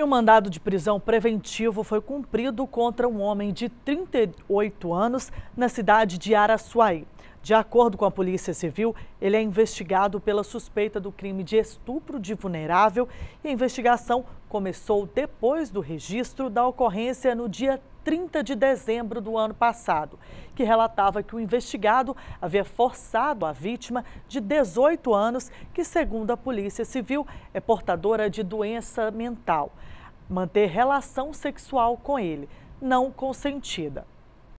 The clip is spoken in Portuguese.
E o um mandado de prisão preventivo foi cumprido contra um homem de 38 anos na cidade de Araçuaí. De acordo com a Polícia Civil, ele é investigado pela suspeita do crime de estupro de vulnerável e a investigação começou depois do registro da ocorrência no dia 30 de dezembro do ano passado, que relatava que o investigado havia forçado a vítima de 18 anos, que, segundo a Polícia Civil, é portadora de doença mental, manter relação sexual com ele, não consentida.